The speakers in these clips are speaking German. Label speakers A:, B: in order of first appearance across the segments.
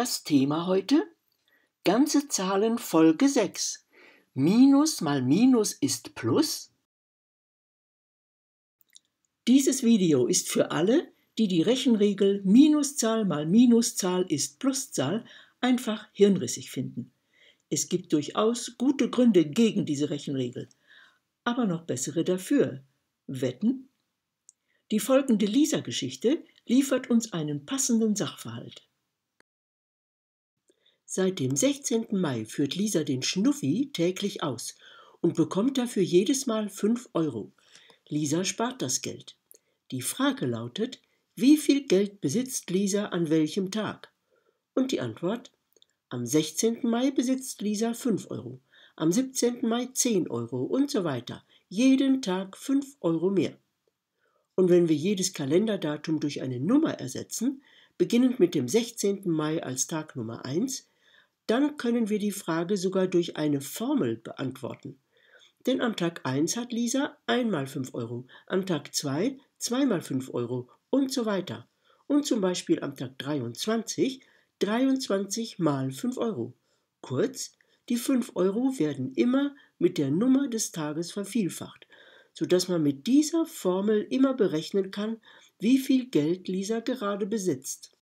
A: Das Thema heute? Ganze Zahlen Folge 6. Minus mal Minus ist Plus? Dieses Video ist für alle, die die Rechenregel Minuszahl mal Minuszahl ist Pluszahl einfach hirnrissig finden. Es gibt durchaus gute Gründe gegen diese Rechenregel, aber noch bessere dafür. Wetten? Die folgende Lisa-Geschichte liefert uns einen passenden Sachverhalt. Seit dem 16. Mai führt Lisa den Schnuffi täglich aus und bekommt dafür jedes Mal 5 Euro. Lisa spart das Geld. Die Frage lautet, wie viel Geld besitzt Lisa an welchem Tag? Und die Antwort, am 16. Mai besitzt Lisa 5 Euro, am 17. Mai 10 Euro und so weiter. Jeden Tag 5 Euro mehr. Und wenn wir jedes Kalenderdatum durch eine Nummer ersetzen, beginnend mit dem 16. Mai als Tag Nummer 1, dann können wir die Frage sogar durch eine Formel beantworten. Denn am Tag 1 hat Lisa einmal 5 Euro, am Tag 2 zweimal 5 Euro und so weiter. Und zum Beispiel am Tag 23 23 mal 5 Euro. Kurz, die 5 Euro werden immer mit der Nummer des Tages vervielfacht, sodass man mit dieser Formel immer berechnen kann, wie viel Geld Lisa gerade besitzt.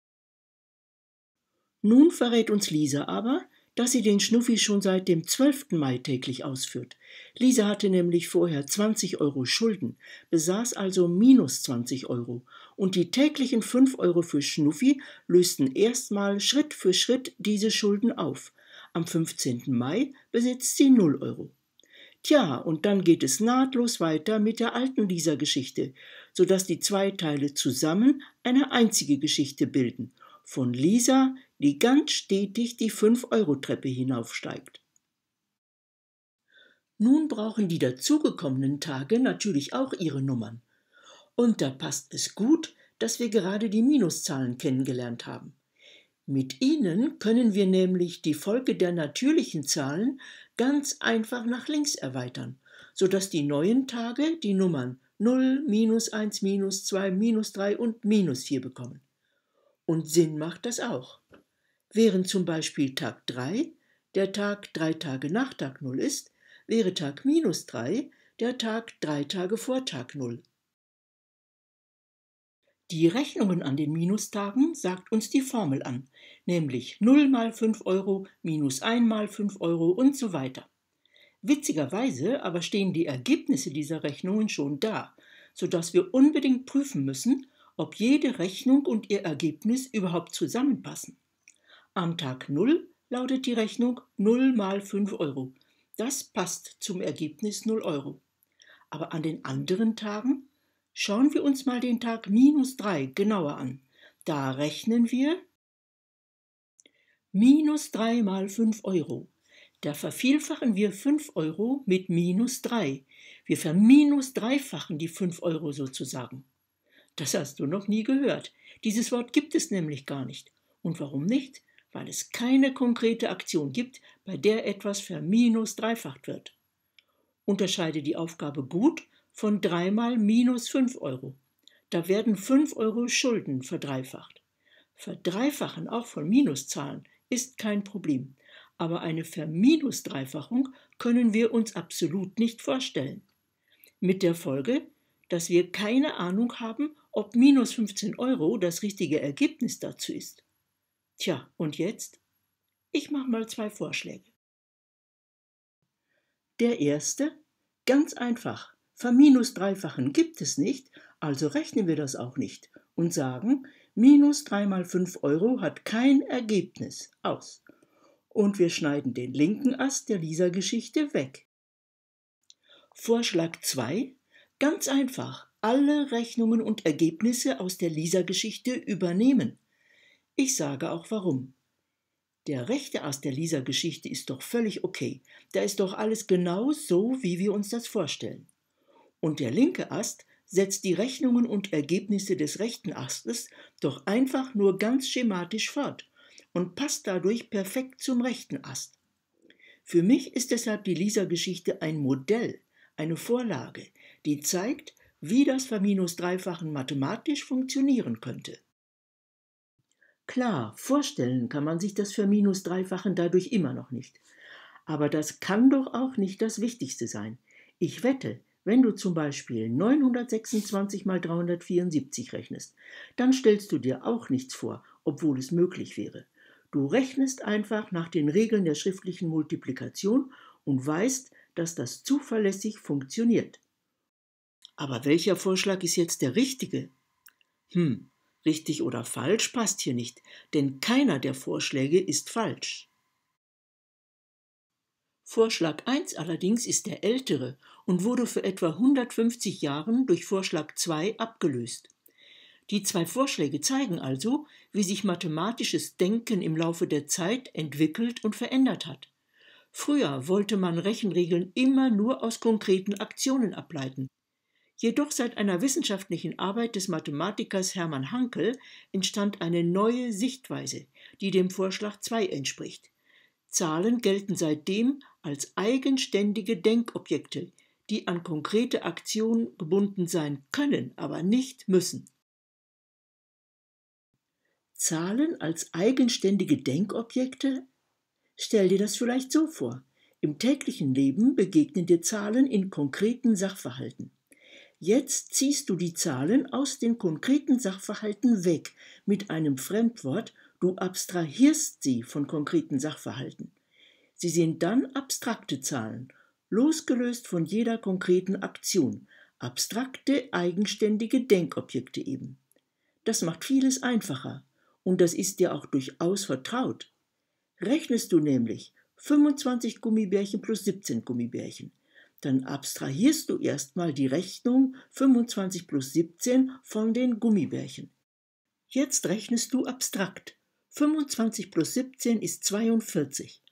A: Nun verrät uns Lisa aber, dass sie den Schnuffi schon seit dem 12. Mai täglich ausführt. Lisa hatte nämlich vorher 20 Euro Schulden, besaß also minus 20 Euro. Und die täglichen 5 Euro für Schnuffi lösten erstmal Schritt für Schritt diese Schulden auf. Am 15. Mai besitzt sie 0 Euro. Tja, und dann geht es nahtlos weiter mit der alten Lisa-Geschichte, sodass die zwei Teile zusammen eine einzige Geschichte bilden. Von Lisa die ganz stetig die 5-Euro-Treppe hinaufsteigt. Nun brauchen die dazugekommenen Tage natürlich auch ihre Nummern. Und da passt es gut, dass wir gerade die Minuszahlen kennengelernt haben. Mit ihnen können wir nämlich die Folge der natürlichen Zahlen ganz einfach nach links erweitern, sodass die neuen Tage die Nummern 0, minus 1, minus 2, minus 3 und minus 4 bekommen. Und Sinn macht das auch. Während zum Beispiel Tag 3 der Tag 3 Tage nach Tag 0 ist, wäre Tag minus 3 der Tag 3 Tage vor Tag 0. Die Rechnungen an den Minustagen sagt uns die Formel an, nämlich 0 mal 5 Euro minus 1 mal 5 Euro und so weiter. Witzigerweise aber stehen die Ergebnisse dieser Rechnungen schon da, sodass wir unbedingt prüfen müssen, ob jede Rechnung und ihr Ergebnis überhaupt zusammenpassen. Am Tag 0 lautet die Rechnung 0 mal 5 Euro. Das passt zum Ergebnis 0 Euro. Aber an den anderen Tagen schauen wir uns mal den Tag minus 3 genauer an. Da rechnen wir minus 3 mal 5 Euro. Da vervielfachen wir 5 Euro mit minus 3. Wir verminus dreifachen die 5 Euro sozusagen. Das hast du noch nie gehört. Dieses Wort gibt es nämlich gar nicht. Und warum nicht? weil es keine konkrete Aktion gibt, bei der etwas verminus-dreifacht wird. Unterscheide die Aufgabe gut von dreimal minus 5 Euro. Da werden 5 Euro Schulden verdreifacht. Verdreifachen auch von Minuszahlen ist kein Problem, aber eine Verminusdreifachung können wir uns absolut nicht vorstellen. Mit der Folge, dass wir keine Ahnung haben, ob minus 15 Euro das richtige Ergebnis dazu ist. Tja, und jetzt? Ich mache mal zwei Vorschläge. Der erste, ganz einfach. Von minus dreifachen gibt es nicht, also rechnen wir das auch nicht und sagen, minus 3 mal 5 Euro hat kein Ergebnis aus. Und wir schneiden den linken Ast der Lisa-Geschichte weg. Vorschlag 2. Ganz einfach. Alle Rechnungen und Ergebnisse aus der Lisa-Geschichte übernehmen. Ich sage auch warum. Der rechte Ast der Lisa-Geschichte ist doch völlig okay. Da ist doch alles genau so, wie wir uns das vorstellen. Und der linke Ast setzt die Rechnungen und Ergebnisse des rechten Astes doch einfach nur ganz schematisch fort und passt dadurch perfekt zum rechten Ast. Für mich ist deshalb die Lisa-Geschichte ein Modell, eine Vorlage, die zeigt, wie das Verminus-Dreifachen mathematisch funktionieren könnte. Klar, vorstellen kann man sich das für minus dreifachen dadurch immer noch nicht. Aber das kann doch auch nicht das Wichtigste sein. Ich wette, wenn du zum Beispiel 926 mal 374 rechnest, dann stellst du dir auch nichts vor, obwohl es möglich wäre. Du rechnest einfach nach den Regeln der schriftlichen Multiplikation und weißt, dass das zuverlässig funktioniert. Aber welcher Vorschlag ist jetzt der richtige? Hm, Richtig oder falsch passt hier nicht, denn keiner der Vorschläge ist falsch. Vorschlag 1 allerdings ist der ältere und wurde für etwa 150 Jahren durch Vorschlag 2 abgelöst. Die zwei Vorschläge zeigen also, wie sich mathematisches Denken im Laufe der Zeit entwickelt und verändert hat. Früher wollte man Rechenregeln immer nur aus konkreten Aktionen ableiten. Jedoch seit einer wissenschaftlichen Arbeit des Mathematikers Hermann Hankel entstand eine neue Sichtweise, die dem Vorschlag 2 entspricht. Zahlen gelten seitdem als eigenständige Denkobjekte, die an konkrete Aktionen gebunden sein können, aber nicht müssen. Zahlen als eigenständige Denkobjekte? Stell dir das vielleicht so vor. Im täglichen Leben begegnen dir Zahlen in konkreten Sachverhalten. Jetzt ziehst du die Zahlen aus den konkreten Sachverhalten weg mit einem Fremdwort, du abstrahierst sie von konkreten Sachverhalten. Sie sind dann abstrakte Zahlen, losgelöst von jeder konkreten Aktion, abstrakte, eigenständige Denkobjekte eben. Das macht vieles einfacher und das ist dir auch durchaus vertraut. Rechnest du nämlich 25 Gummibärchen plus 17 Gummibärchen, dann abstrahierst du erstmal die Rechnung 25 plus 17 von den Gummibärchen. Jetzt rechnest du abstrakt. 25 plus 17 ist 42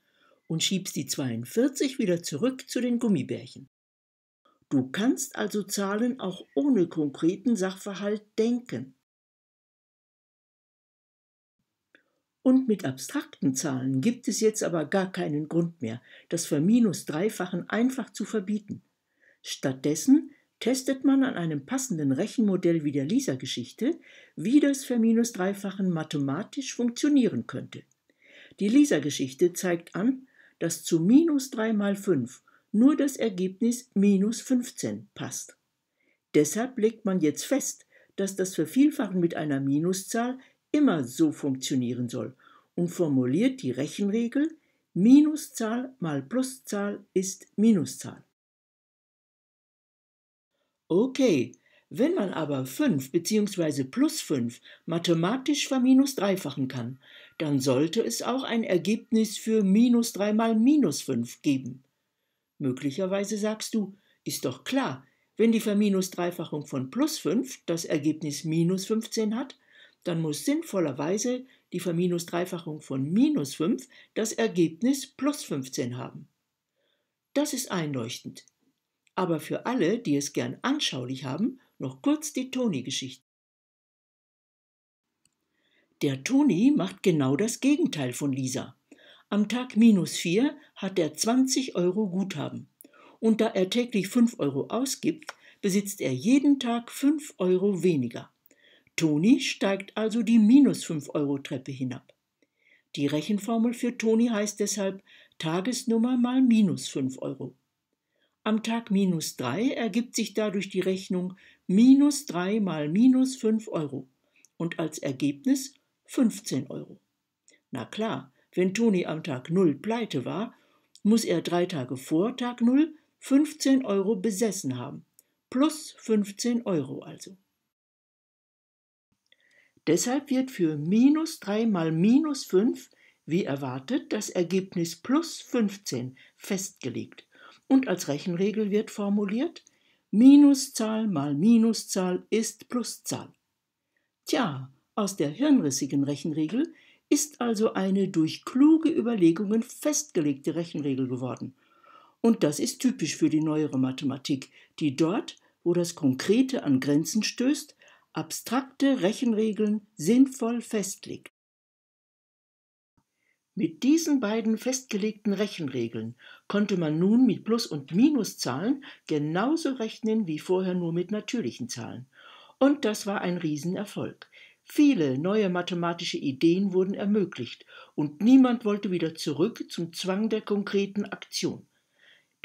A: und schiebst die 42 wieder zurück zu den Gummibärchen. Du kannst also Zahlen auch ohne konkreten Sachverhalt denken. Und mit abstrakten Zahlen gibt es jetzt aber gar keinen Grund mehr, das Verminus-Dreifachen einfach zu verbieten. Stattdessen testet man an einem passenden Rechenmodell wie der Lisa-Geschichte, wie das Verminus-Dreifachen mathematisch funktionieren könnte. Die Lisa-Geschichte zeigt an, dass zu minus 3 mal 5 nur das Ergebnis minus 15 passt. Deshalb legt man jetzt fest, dass das Vervielfachen mit einer Minuszahl immer so funktionieren soll und formuliert die Rechenregel Minuszahl mal Pluszahl ist Minuszahl. Okay, wenn man aber 5 bzw. plus 5 mathematisch verminus-dreifachen kann, dann sollte es auch ein Ergebnis für minus 3 mal minus 5 geben. Möglicherweise sagst du, ist doch klar, wenn die Verminus-Dreifachung von plus 5 das Ergebnis minus 15 hat, dann muss sinnvollerweise die Verminus-Dreifachung von minus 5 das Ergebnis plus 15 haben. Das ist einleuchtend. Aber für alle, die es gern anschaulich haben, noch kurz die Toni-Geschichte. Der Toni macht genau das Gegenteil von Lisa. Am Tag minus 4 hat er 20 Euro Guthaben. Und da er täglich 5 Euro ausgibt, besitzt er jeden Tag 5 Euro weniger. Toni steigt also die minus 5 Euro Treppe hinab. Die Rechenformel für Toni heißt deshalb Tagesnummer mal minus 5 Euro. Am Tag minus 3 ergibt sich dadurch die Rechnung minus 3 mal minus 5 Euro und als Ergebnis 15 Euro. Na klar, wenn Toni am Tag 0 pleite war, muss er drei Tage vor Tag 0 15 Euro besessen haben. Plus 15 Euro also. Deshalb wird für minus 3 mal minus 5 wie erwartet das Ergebnis plus 15 festgelegt und als Rechenregel wird formuliert Minuszahl mal Minuszahl ist Pluszahl. Tja, aus der hirnrissigen Rechenregel ist also eine durch kluge Überlegungen festgelegte Rechenregel geworden. Und das ist typisch für die neuere Mathematik, die dort, wo das Konkrete an Grenzen stößt, abstrakte Rechenregeln sinnvoll festlegt. Mit diesen beiden festgelegten Rechenregeln konnte man nun mit Plus- und Minuszahlen genauso rechnen wie vorher nur mit natürlichen Zahlen. Und das war ein Riesenerfolg. Viele neue mathematische Ideen wurden ermöglicht und niemand wollte wieder zurück zum Zwang der konkreten Aktion.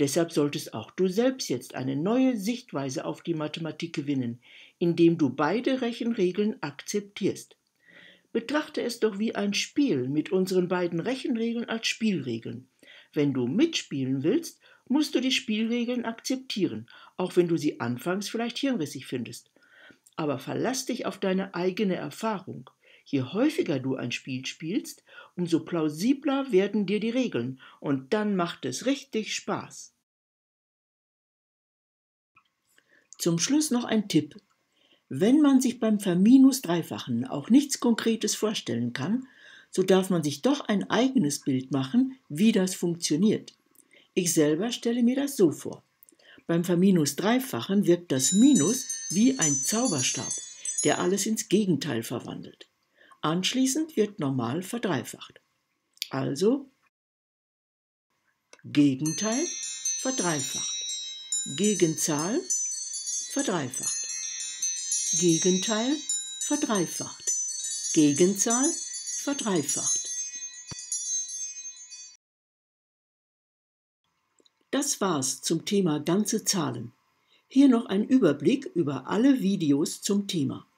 A: Deshalb solltest auch du selbst jetzt eine neue Sichtweise auf die Mathematik gewinnen, indem du beide Rechenregeln akzeptierst. Betrachte es doch wie ein Spiel mit unseren beiden Rechenregeln als Spielregeln. Wenn du mitspielen willst, musst du die Spielregeln akzeptieren, auch wenn du sie anfangs vielleicht hirnrissig findest. Aber verlass dich auf deine eigene Erfahrung. Je häufiger du ein Spiel spielst, umso plausibler werden dir die Regeln und dann macht es richtig Spaß. Zum Schluss noch ein Tipp. Wenn man sich beim Verminus-Dreifachen auch nichts Konkretes vorstellen kann, so darf man sich doch ein eigenes Bild machen, wie das funktioniert. Ich selber stelle mir das so vor. Beim Verminus-Dreifachen wirkt das Minus wie ein Zauberstab, der alles ins Gegenteil verwandelt. Anschließend wird normal verdreifacht. Also Gegenteil verdreifacht. Gegenzahl verdreifacht. Gegenteil verdreifacht. Gegenzahl verdreifacht. Das war's zum Thema ganze Zahlen. Hier noch ein Überblick über alle Videos zum Thema.